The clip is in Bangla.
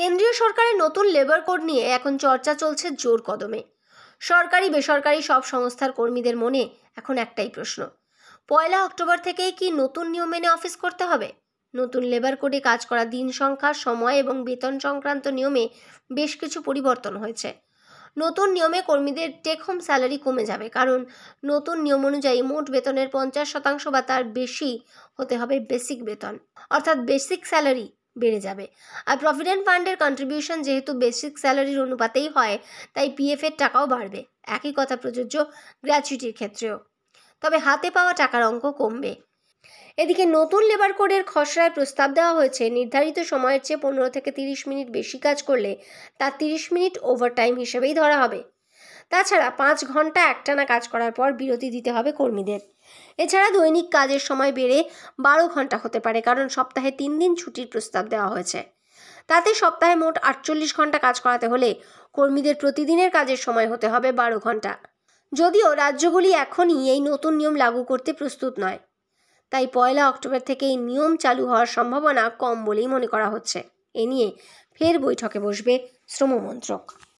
কেন্দ্রীয় সরকারের নতুন লেবার কোড নিয়ে এখন চর্চা চলছে জোর কদমে সরকারি বেসরকারি সব সংস্থার কর্মীদের মনে এখন একটাই প্রশ্ন পয়লা অক্টোবর থেকেই কি নতুন নিয়ম মেনে অফিস করতে হবে নতুন লেবার কোডে কাজ করা দিন সংখ্যা সময় এবং বেতন সংক্রান্ত নিয়মে বেশ কিছু পরিবর্তন হয়েছে নতুন নিয়মে কর্মীদের টেক হোম স্যালারি কমে যাবে কারণ নতুন নিয়ম অনুযায়ী মোট বেতনের পঞ্চাশ শতাংশ বা তার বেশি হতে হবে বেসিক বেতন অর্থাৎ বেসিক স্যালারি বেড়ে যাবে আর প্রভিডেন্ট ফান্ডের কন্ট্রিবিউশন যেহেতু বেসিক স্যালারির অনুপাতেই হয় তাই পিএফ এর টাকাও বাড়বে একই কথা প্রযোজ্য গ্র্যাচুইটির ক্ষেত্রেও তবে হাতে পাওয়া টাকার অঙ্ক কমবে এদিকে নতুন লেবার কোডের খসড়ায় প্রস্তাব দেওয়া হয়েছে নির্ধারিত সময়ের চেয়ে পনেরো থেকে তিরিশ মিনিট বেশি কাজ করলে তা তিরিশ মিনিট ওভারটাইম হিসেবেই ধরা হবে তাছাড়া পাঁচ ঘন্টা একটানা কাজ করার পর বিরতি দিতে হবে কর্মীদের এছাড়া দৈনিক কাজের সময় বেড়ে বারো ঘন্টা হতে পারে কারণ সপ্তাহে তিন দিন ছুটির প্রস্তাব দেওয়া হয়েছে তাতে সপ্তাহে মোট আটচল্লিশ ঘন্টা কাজ করাতে হলে কর্মীদের প্রতিদিনের কাজের সময় হতে হবে বারো ঘন্টা যদিও রাজ্যগুলি এখনই এই নতুন নিয়ম লাগু করতে প্রস্তুত নয় তাই পয়লা অক্টোবর থেকে এই নিয়ম চালু হওয়ার সম্ভাবনা কম বলেই মনে করা হচ্ছে এ নিয়ে ফের বৈঠকে বসবে শ্রমমন্ত্রক